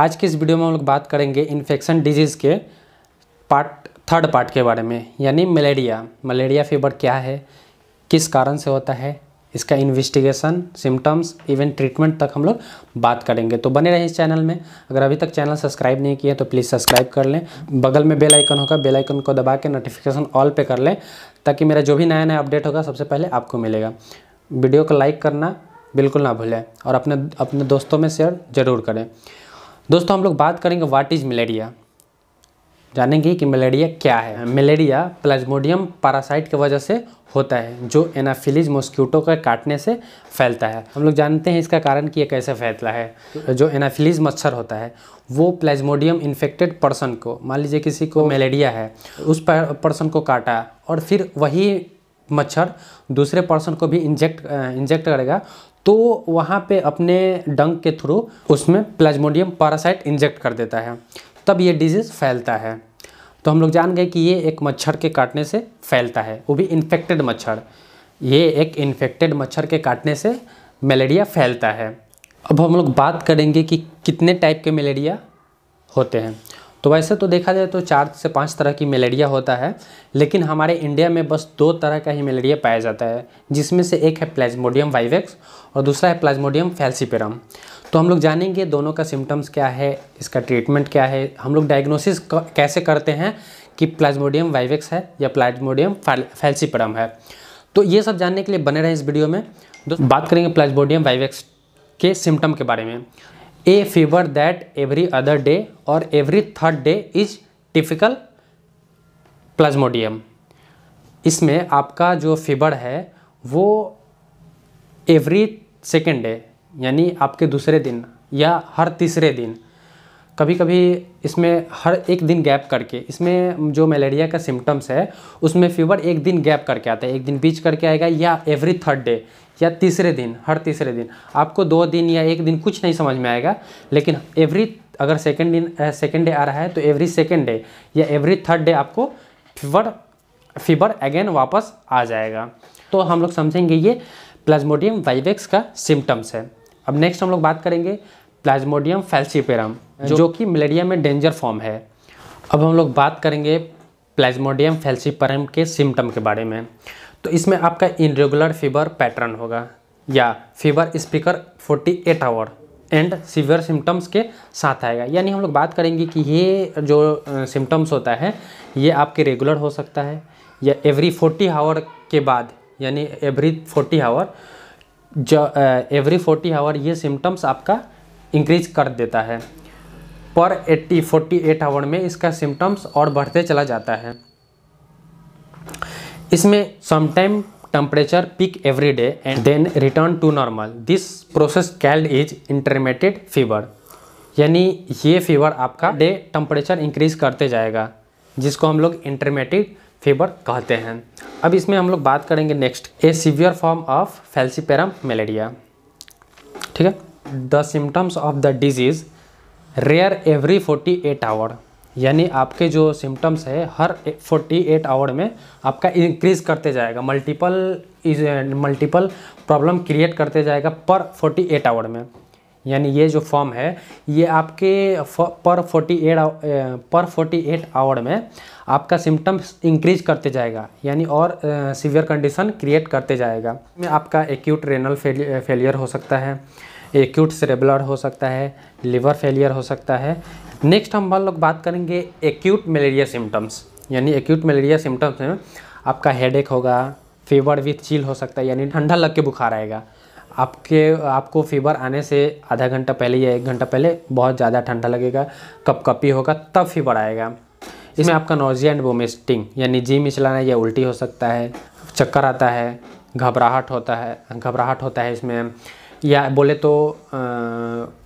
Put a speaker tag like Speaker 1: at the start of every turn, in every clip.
Speaker 1: आज के इस वीडियो में हम लोग बात करेंगे इन्फेक्शन डिजीज़ के पार्ट थर्ड पार्ट के बारे में यानी मलेरिया मलेरिया फीवर क्या है किस कारण से होता है इसका इन्वेस्टिगेशन सिम्टम्स इवन ट्रीटमेंट तक हम लोग बात करेंगे तो बने रहें इस चैनल में अगर अभी तक चैनल सब्सक्राइब नहीं किया तो प्लीज़ सब्सक्राइब कर लें बगल में बेल आइकन होगा बेल आइकन को दबा के नोटिफिकेशन ऑल पे कर लें ताकि मेरा जो भी नया नया अपडेट होगा सबसे पहले आपको मिलेगा वीडियो को लाइक करना बिल्कुल ना भूलें और अपने अपने दोस्तों में शेयर ज़रूर करें दोस्तों हम लोग बात करेंगे व्हाट इज़ मलेरिया जानेंगे कि मलेरिया क्या है मलेरिया प्लाज्मोडियम पैरासाइट की वजह से होता है जो एनाफिलीज मॉस्क्यूटो के काटने से फैलता है हम लोग जानते हैं इसका कारण कि यह कैसे फैलता है जो एनाफिलीज मच्छर होता है वो प्लाज्मोडियम इन्फेक्टेड पर्सन को मान लीजिए किसी को मलेरिया है उस पर्सन को काटा और फिर वही मच्छर दूसरे पर्सन को भी इंजेक्ट इंजेक्ट करेगा तो वहाँ पे अपने डंक के थ्रू उसमें प्लाज्मोडियम पैरासाइट इंजेक्ट कर देता है तब ये डिजीज़ फैलता है तो हम लोग जान गए कि ये एक मच्छर के काटने से फैलता है वो भी इन्फेक्टेड मच्छर ये एक इन्फेक्टेड मच्छर के काटने से मलेरिया फैलता है अब हम लोग बात करेंगे कि कितने टाइप के मलेरिया होते हैं तो वैसे तो देखा जाए तो चार से पाँच तरह की मलेरिया होता है लेकिन हमारे इंडिया में बस दो तरह का ही मलेरिया पाया जाता है जिसमें से एक है प्लाज्मोडियम वाइवेक्स और दूसरा है प्लाज्मोडियम फैल्सीपेरम तो हम लोग जानेंगे दोनों का सिम्टम्स क्या है इसका ट्रीटमेंट क्या है हम लोग डायग्नोसिस कैसे करते हैं कि प्लाज्मोडियम वाइवेक्स है या प्लाज्मोडियम फैल्सीपेरम है तो ये सब जानने के लिए बने रहें इस वीडियो में बात करेंगे प्लाज्मोडियम वाइवेक्स के सिम्टम के बारे में a fever that every other day और every third day is typical plasmodium इसमें आपका जो फीवर है वो एवरी सेकेंड डे यानी आपके दूसरे दिन या हर तीसरे दिन कभी कभी इसमें हर एक दिन गैप करके इसमें जो मलेरिया का सिम्टम्स है उसमें फीवर एक दिन गैप करके आता है एक दिन बीच करके आएगा या एवरी थर्ड डे या तीसरे दिन हर तीसरे दिन आपको दो दिन या एक दिन कुछ नहीं समझ में आएगा लेकिन एवरी अगर सेकेंड दिन सेकेंड डे आ रहा है तो एवरी सेकेंड डे या एवरी थर्ड डे आपको फीवर फीवर अगेन वापस आ जाएगा तो हम लोग समझेंगे ये प्लाज्मोडियम वाइवेक्स का सिम्टम्स है अब नेक्स्ट हम लोग बात करेंगे प्लाज्मोडियम फैल्सीपेरम जो, जो कि मलेरिया में डेंजर फॉर्म है अब हम लोग बात करेंगे प्लाज्मोडियम फैल्सीपेरम के सिम्टम के बारे में तो इसमें आपका इनरेगुलर फीवर पैटर्न होगा या fever speaker 48 hour and severe symptoms के साथ आएगा यानी हम लोग बात करेंगे कि ये जो सिम्टम्स होता है ये आपके रेगुलर हो सकता है या एवरी फोर्टी आवर के बाद यानी एवरी फोर्टी आवर जो एवरी फोर्टी आवर ये सिम्टम्स आपका इंक्रीज कर देता है पर एट्टी फोर्टी एट आवर में इसका सिम्टम्स और बढ़ते चला जाता है इसमें sometime temperature peak every day and then return to normal this process called is intermittent fever यानी ये फीवर आपका डे टम्परेचर इंक्रीज करते जाएगा जिसको हम लोग इंटरमेटेड फीवर कहते हैं अब इसमें हम लोग बात करेंगे next a severe form of falciparum malaria ठीक है the symptoms of the disease rare every forty eight hour यानी आपके जो सिम्टम्स है हर 48 आवर में आपका इंक्रीज़ करते जाएगा multiple is multiple problem create करते जाएगा पर 48 आवर में यानी ये जो फॉर्म है ये आपके पर 48 पर 48 आवर में आपका सिम्टम्स इंक्रीज करते जाएगा यानी और सीवियर कंडीशन क्रिएट करते जाएगा में आपका एक्यूट रेनल फेलियर हो सकता है एक्यूट सेरेबुलर हो सकता है लिवर फेलियर हो सकता है नेक्स्ट हम लोग बात करेंगे एक्यूट मलेरिया सिम्टम्स यानी एक्यूट मलेरिया सिम्टम्स में आपका हेडेक होगा फीवर विथ चील हो सकता है यानी ठंडा लग के बुखार आएगा आपके आपको फीवर आने से आधा घंटा पहले या एक घंटा पहले बहुत ज़्यादा ठंडा लगेगा कपकपी होगा तब फीवर आएगा इसमें आपका नोजिया एंड वोमिस्टिंग यानी जी मिचलाना या उल्टी हो सकता है चक्कर आता है घबराहट होता है घबराहट होता है इसमें या बोले तो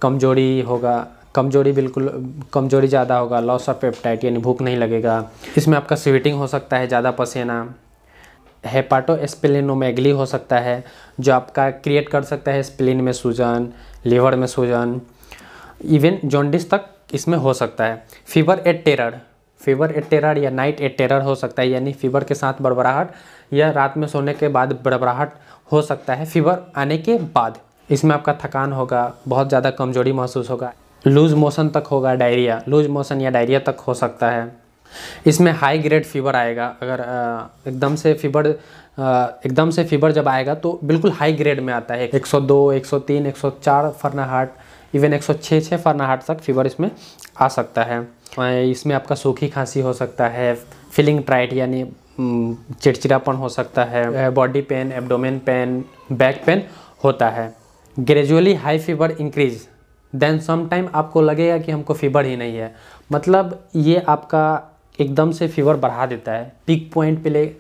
Speaker 1: कमजोरी होगा कमजोरी बिल्कुल कमजोरी ज़्यादा होगा लॉस ऑफ पेप्टाइट यानी भूख नहीं लगेगा इसमें आपका स्वीटिंग हो सकता है ज़्यादा पसीना हेपाटो स्प्लेनोमेगली हो सकता है जो आपका क्रिएट कर सकता है स्प्लिन में सूजन लीवर में सूजन इवन जॉन्डिस तक इसमें हो सकता है fever at terror fever at terror या नाइट एट टेरर हो सकता है यानी फीवर के साथ बड़बड़ाहट या रात में सोने के बाद बड़बड़ाहट हो सकता है फीवर आने के बाद इसमें आपका थकान होगा बहुत ज़्यादा कमजोरी महसूस होगा लूज मोशन तक होगा डायरिया लूज मोशन या डायरिया तक हो सकता है इसमें हाई ग्रेड फीवर आएगा अगर एकदम से फीवर एकदम से फीवर जब आएगा तो बिल्कुल हाई ग्रेड में आता है 102, 103, 104 फरनाहाट इवन 106 फरना फरनाहाट तक फीवर इसमें आ सकता है इसमें आपका सूखी खांसी हो सकता है फीलिंग ट्राइट यानी चिड़चिड़ापन हो सकता है body pain abdomen pain back pain होता है gradually high fever increase then sometime आपको लगेगा कि हमको फीवर ही नहीं है मतलब ये आपका एकदम से फीवर बढ़ा देता है पिक पॉइंट पे ले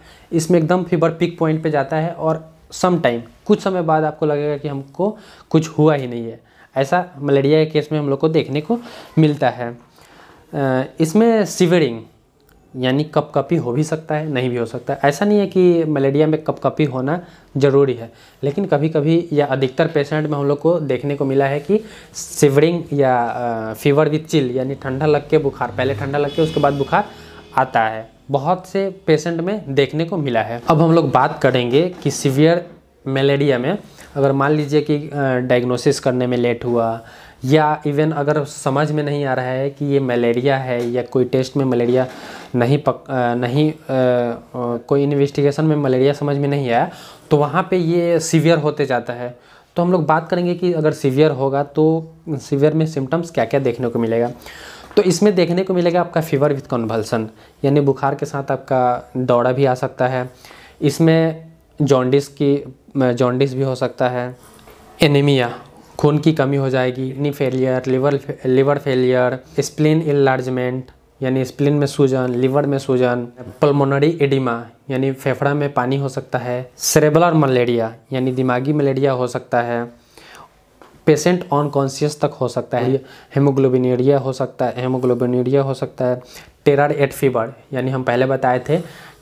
Speaker 1: इसमें एकदम फीवर पिक पॉइंट पे जाता है और सम टाइम कुछ समय बाद आपको लगेगा कि हमको कुछ हुआ ही नहीं है ऐसा मलेरिया के केस में हम लोग को देखने को मिलता है इसमें सिवरिंग यानी कप कपी हो भी सकता है नहीं भी हो सकता है ऐसा नहीं है कि मलेरिया में कप कपी होना ज़रूरी है लेकिन कभी कभी या अधिकतर पेशेंट में हम लोग को देखने को मिला है कि सिवरिंग या फीवर विथ चिल यानी ठंडा लग के बुखार पहले ठंडा लग के उसके बाद बुखार आता है बहुत से पेशेंट में देखने को मिला है अब हम लोग बात करेंगे कि सीवियर मलेरिया में अगर मान लीजिए कि डायग्नोसिस करने में लेट हुआ या इवन अगर समझ में नहीं आ रहा है कि ये मलेरिया है या कोई टेस्ट में मलेरिया नहीं पक नहीं आ, कोई इन्वेस्टिगेशन में मलेरिया समझ में नहीं आया तो वहाँ पे ये सीवियर होते जाता है तो हम लोग बात करेंगे कि अगर सीवियर होगा तो सीवियर में सिम्टम्स क्या क्या देखने को मिलेगा तो इसमें देखने को मिलेगा आपका फीवर विथ कन्वल्सन यानी बुखार के साथ आपका दौड़ा भी आ सकता है इसमें जॉन्डिस की जॉन्डिस भी हो सकता है एनीमिया खून की कमी हो जाएगी kidney failure liver liver failure spleen enlargement यानी स्प्लिन में सूजन लिवर में सूजन पल्मोनरी एडिमा यानी फेफड़ा में पानी हो सकता है सेरेबलर मलेरिया यानी दिमागी मलेरिया हो सकता है पेशेंट ऑन तक हो सकता है हेमोग्लोबिनेरिया हो सकता है हेमोग्लोबिनेरिया हो सकता है टेरर एट फीवर यानी हम पहले बताए थे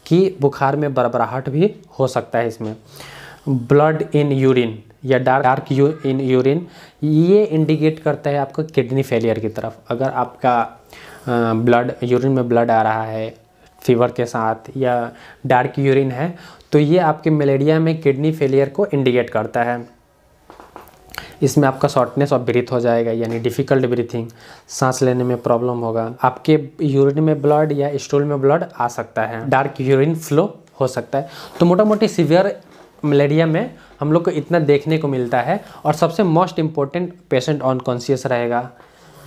Speaker 1: कि बुखार में बरबराहट भी हो सकता है इसमें ब्लड इन यूरिन या dark dark you in urine ये इंडिकेट करता है आपका किडनी फेलियर की तरफ अगर आपका ब्लड यूरिन में ब्लड आ रहा है फीवर के साथ या डार्क यूरिन है तो ये आपके मलेरिया में किडनी फेलियर को इंडिकेट करता है इसमें आपका शॉर्टनेस ऑफ ब्रीथ हो जाएगा यानी डिफ़िकल्ट ब्रीथिंग सांस लेने में प्रॉब्लम होगा आपके यूरिन में ब्लड या स्टूल में ब्लड आ सकता है डार्क यूरिन फ्लो हो सकता है तो मोटा मोटी सीवियर मलेरिया में हम लोग को इतना देखने को मिलता है और सबसे मोस्ट इम्पोर्टेंट पेशेंट अनकॉन्सियस रहेगा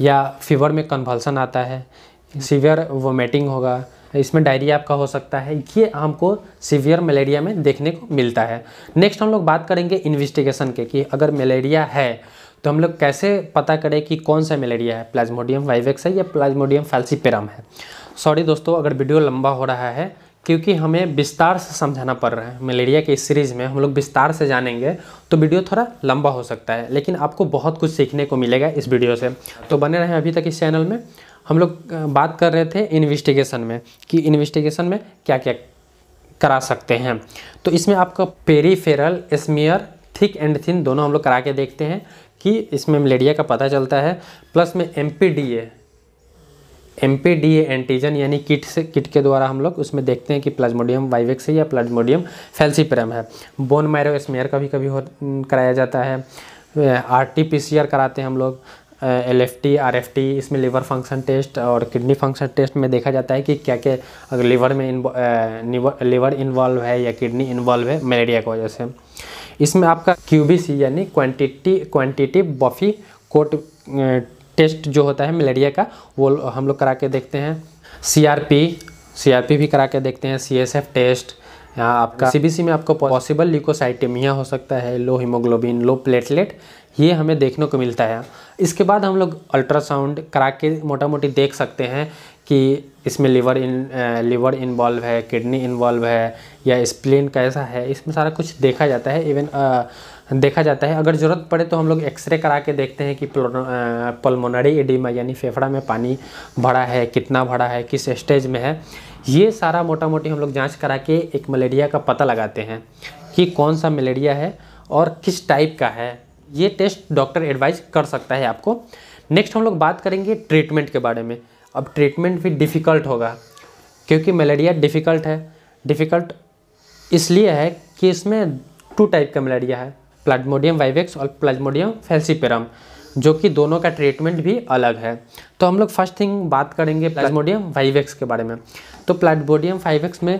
Speaker 1: या फीवर में कन्वल्सन आता है सीवियर वोमेटिंग होगा इसमें डायरिया आपका हो सकता है ये हमको सीवियर मलेरिया में देखने को मिलता है नेक्स्ट हम लोग बात करेंगे इन्वेस्टिगेशन के कि अगर मलेरिया है तो हम लोग कैसे पता करें कि कौन सा मलेरिया है प्लाज्मोडियम वाइवेक्स है या प्लाज्मोडियम फैल्सीपेरम है सॉरी दोस्तों अगर वीडियो लंबा हो रहा है क्योंकि हमें विस्तार से समझाना पड़ रहा है मलेरिया के इस सीरीज़ में हम लोग विस्तार से जानेंगे तो वीडियो थोड़ा लंबा हो सकता है लेकिन आपको बहुत कुछ सीखने को मिलेगा इस वीडियो से तो बने रहें अभी तक इस चैनल में हम लोग बात कर रहे थे इन्वेस्टिगेशन में कि इन्वेस्टिगेशन में क्या क्या करा सकते हैं तो इसमें आपका peripheral smear thick and thin दोनों हम लोग करा के देखते हैं कि इसमें मलेरिया का पता चलता है प्लस में M M P D antigen यानी किट से किट के द्वारा हम लोग उसमें देखते हैं कि प्लाज्मोडियम वाइवेक्स है या प्लाज्मोडियम फेल्सीपेरम है बोन मैरो स्मेयर कभी कभी हो कराया जाता है R T P C R कराते हैं हम लोग L F T R F T इसमें लीवर फंक्शन टेस्ट और किडनी फंक्शन टेस्ट में देखा जाता है कि क्या क्या अगर लीवर में लीवर इन्वॉल्व है या किडनी इन्वॉल्व है मलेरिया की वजह से इसमें आपका क्यू बी सी यानी quantity quantity buffy coat test जो होता है मलेरिया का वो हम लोग करा के देखते हैं सीआरपी सीआरपी भी करा के देखते हैं सीएसएफ टेस्ट आपका सीबीसी में आपको पॉसिबल लिकोसाइटेमिया हो सकता है लो हीमोग्लोबिन लो प्लेटलेट ये हमें देखने को मिलता है इसके बाद हम लोग अल्ट्रासाउंड करा के मोटा मोटी देख सकते हैं कि इसमें लीवर इन लीवर इन्वॉल्व है किडनी इन्वॉल्व है या स्प्लिन कैसा है इसमें सारा कुछ देखा जाता है इवन देखा जाता है अगर ज़रूरत पड़े तो हम लोग एक्सरे करा के देखते हैं कि पल्मोनरी एडिमा यानी फेफड़ा में पानी भरा है कितना भरा है किस स्टेज में है ये सारा मोटा मोटी हम लोग जाँच करा के एक मलेरिया का पता लगाते हैं कि कौन सा मलेरिया है और किस टाइप का है ये टेस्ट डॉक्टर एडवाइस कर सकता है आपको नेक्स्ट हम लोग बात करेंगे ट्रीटमेंट के बारे में अब ट्रीटमेंट भी डिफ़िकल्ट होगा क्योंकि मलेरिया डिफ़िकल्ट है डिफ़िकल्ट इसलिए है कि इसमें टू टाइप का मलेरिया है प्लाज्मोडियम वाइवेक्स और प्लाज्मोडियम फेल्सिपेरम जो कि दोनों का ट्रीटमेंट भी अलग है तो हम लोग फर्स्ट थिंग बात करेंगे प्लाज्मोडियम वाइवेक्स के बारे में तो प्लाज्मोडियम फाइवेक्स में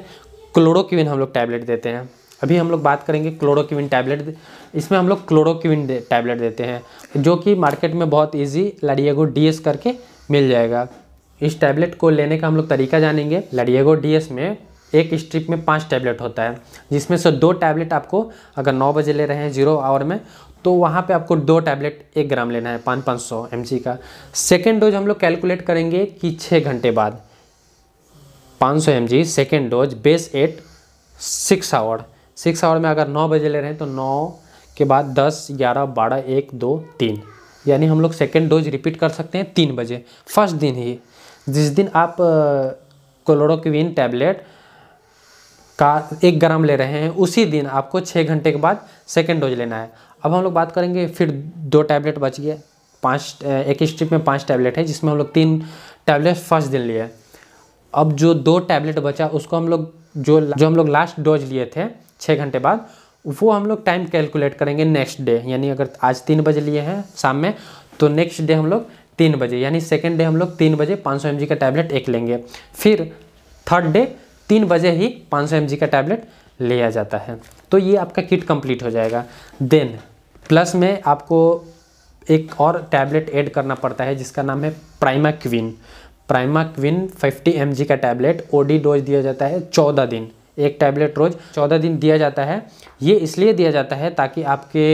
Speaker 1: क्लोरोक्विन हम लोग टैबलेट देते हैं अभी हम लोग बात करेंगे क्लोरोक्विन टैबलेट इसमें हम लोग क्लोरोक्विन टैबलेट देते हैं जो कि मार्केट में बहुत ईजी लड़िएगो डी करके मिल जाएगा इस टैबलेट को लेने का हम लोग तरीका जानेंगे लड़िएगो डी में एक स्ट्रिप में पाँच टैबलेट होता है जिसमें से दो टैबलेट आपको अगर नौ बजे ले रहे हैं जीरो आवर में तो वहाँ पे आपको दो टैबलेट एक ग्राम लेना है पाँच पाँच सौ एम का सेकेंड डोज हम लोग कैलकुलेट करेंगे कि छः घंटे बाद पाँच सौ M G second dose base at six hour six hour में अगर नौ बजे ले रहे हैं तो नौ के बाद दस ग्यारह बारह एक दो तीन यानी हम लोग सेकेंड डोज रिपीट कर सकते हैं तीन बजे फर्स्ट दिन ही जिस दिन आप क्लोरोक्विन टैबलेट का एक ग्राम ले रहे हैं उसी दिन आपको छः घंटे के बाद सेकेंड डोज लेना है अब हम लोग बात करेंगे फिर दो टैबलेट बच गए पाँच एक स्ट्रिप में पाँच टैबलेट है जिसमें हम लोग तीन टैबलेट फर्स्ट दिन लिए अब जो दो टैबलेट बचा उसको हम लोग जो जो हम लोग लास्ट डोज लिए थे छः घंटे बाद वो हम लोग टाइम कैलकुलेट करेंगे नेक्स्ट डे यानी अगर आज तीन बजे लिए हैं शाम में तो नेक्स्ट डे हम लोग तीन बजे यानी सेकेंड डे हम लोग तीन बजे पाँच सौ का टैबलेट एक लेंगे फिर थर्ड डे तीन बजे ही पाँच सौ का टैबलेट लिया जाता है तो ये आपका किट कंप्लीट हो जाएगा देन प्लस में आपको एक और टैबलेट ऐड करना पड़ता है जिसका नाम है primaquine primaquine fifty M का टैबलेट ओडी डोज दिया जाता है चौदह दिन एक टैबलेट रोज़ चौदह दिन दिया जाता है ये इसलिए दिया जाता है ताकि आपके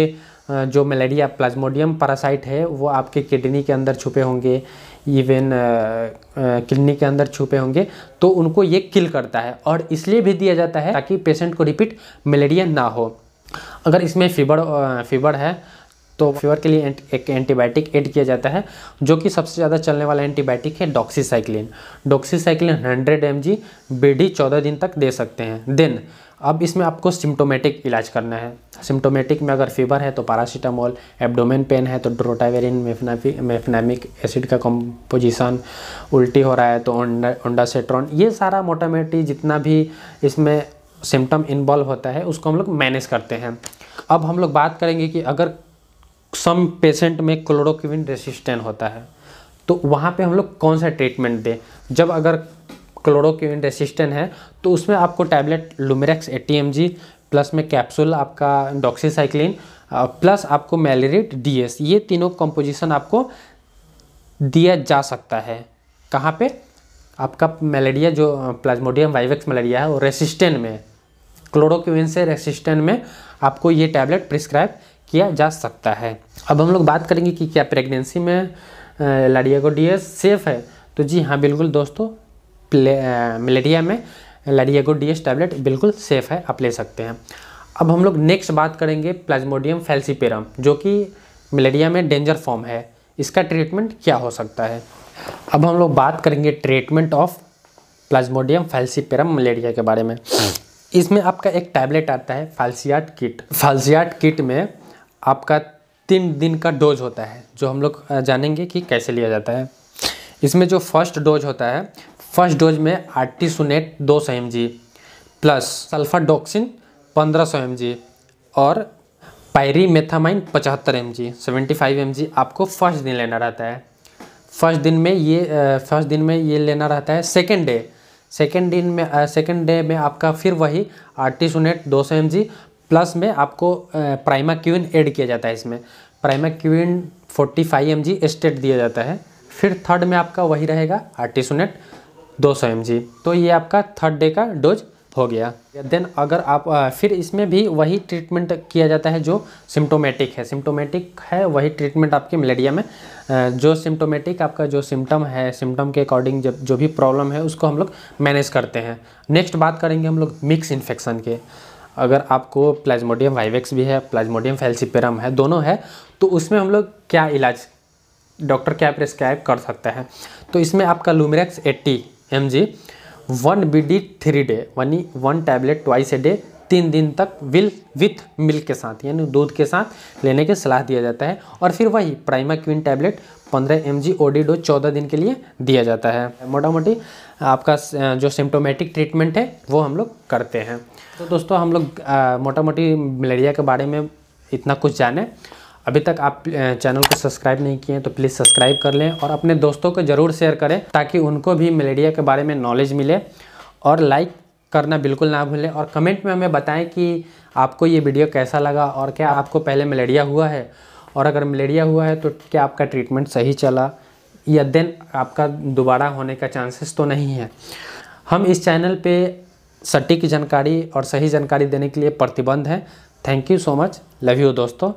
Speaker 1: जो मलेरिया प्लाज्मोडियम पैरासाइट है वो आपके किडनी के अंदर छुपे होंगे इवन किडनी के अंदर छुपे होंगे तो उनको ये किल करता है और इसलिए भी दिया जाता है ताकि पेशेंट को रिपीट मलेरिया ना हो अगर इसमें फीवर फीवर है तो फीवर के लिए एक एंटीबायोटिक ऐड किया जाता है जो कि सबसे ज़्यादा चलने वाला एंटीबायोटिक है doxycycline doxycycline 100 M G B चौदह दिन तक दे सकते हैं देन अब इसमें आपको सिम्टोमेटिक इलाज करना है सिम्टोमेटिक में अगर फीवर है तो पारासीटामोल एब्डोमेन पेन है तो ड्रोटावेरिन मेफनामिक एसिड का कंपोजिशन उल्टी हो रहा है तो ओंडासेट्रॉन ये सारा मोटा मोटी जितना भी इसमें सिम्टम इन्वॉल्व होता है उसको हम लोग मैनेज करते हैं अब हम लोग बात करेंगे कि अगर सम पेशेंट में क्लोरोक्विन रेसिस्टेंट होता है तो वहाँ पे हम लोग कौन सा ट्रीटमेंट दें जब अगर क्लोरोक्विन रेसिस्टेंट है तो उसमें आपको टैबलेट लुमेरेक्स ए प्लस में कैप्सूल आपका डॉक्सीसाइक्लिन प्लस आपको मेलेरेट डीएस ये तीनों कंपोजिशन आपको दिया जा सकता है कहाँ पे आपका मलेरिया जो प्लाज्मोडियम वाइवेक्स मलेरिया है वो रेसिस्टेंट में क्लोरोक्विन से रेसिस्टेंट में आपको ये टैबलेट प्रिस्क्राइब किया जा सकता है अब हम लोग बात करेंगे कि क्या प्रेगनेंसी में डीएस सेफ है तो जी हाँ बिल्कुल दोस्तों मलेरिया में लैरियागो डी टैबलेट बिल्कुल सेफ़ है आप ले सकते हैं अब हम लोग नेक्स्ट बात करेंगे प्लाज्मोडियम फेल्सीपेरम जो कि मलेरिया में डेंजर फॉर्म है इसका ट्रीटमेंट क्या हो सकता है अब हम लोग बात करेंगे treatment of plasmodium falciparum malaria के बारे में इसमें आपका एक टैबलेट आता है फालसियाट किट फालसियाट किट में आपका तीन दिन का डोज होता है जो हम लोग जानेंगे कि कैसे लिया जाता है इसमें जो फर्स्ट डोज होता है फर्स्ट डोज में आर्टिसुनेट दो सौ एम जी प्लस सल्फाडोक्सिन पंद्रह सौ एम जी और मेथामाइन पचहत्तर M G seventy five M G आपको फर्स्ट दिन लेना रहता है फर्स्ट दिन में ये फर्स्ट दिन में ये लेना रहता है सेकेंड डे सेकेंड दिन में सेकेंड डे में आपका फिर वही आर्टिसुनेट दो सौ एम जी प्लस में आपको प्राइमा क्यून एड किया जाता है इसमें primaquine forty five M G stat दिया जाता है फिर थर्ड में आपका वही रहेगा आर्टिसुनेट दो सौ तो ये आपका थर्ड डे का डोज हो गया देन अगर आप फिर इसमें भी वही ट्रीटमेंट किया जाता है जो सिम्टोमेटिक है सिम्टोमेटिक है वही ट्रीटमेंट आपके मलेरिया में जो सिम्टोमेटिक आपका जो सिम्टम है सिम्टम के अकॉर्डिंग जब जो भी प्रॉब्लम है उसको हम लोग मैनेज करते हैं नेक्स्ट बात करेंगे हम लोग मिक्स इन्फेक्शन के अगर आपको प्लाज्मोडियम वाइवेक्स भी है प्लाज्मोडियम फेल्सिपेरम है दोनों है तो उसमें हम लोग क्या इलाज डॉक्टर क्या प्रेस्क्राइब कर सकते हैं तो इसमें आपका Lumerax eighty M G one B D three day यानी one tablet twice a day तीन दिन तक विल विथ मिल्क के साथ यानी दूध के साथ लेने की सलाह दिया जाता है और फिर वही primaquine tablet 15 M G O D चौदह दिन के लिए दिया जाता है मोटा मोटी आपका जो सिम्टोमेटिक ट्रीटमेंट है वो हम लोग करते हैं तो दोस्तों हम लोग मोटा मोटी मलेरिया के बारे में इतना कुछ जाने अभी तक आप चैनल को सब्सक्राइब नहीं किए हैं तो प्लीज़ सब्सक्राइब कर लें और अपने दोस्तों को ज़रूर शेयर करें ताकि उनको भी मलेरिया के बारे में नॉलेज मिले और लाइक करना बिल्कुल ना भूलें और कमेंट में हमें बताएं कि आपको ये वीडियो कैसा लगा और क्या आपको पहले मलेरिया हुआ है और अगर मलेरिया हुआ है तो क्या आपका ट्रीटमेंट सही चला या देन आपका दोबारा होने का चांसेस तो नहीं है हम इस चैनल पे सटीक जानकारी और सही जानकारी देने के लिए प्रतिबंध हैं thank you so much love you दोस्तों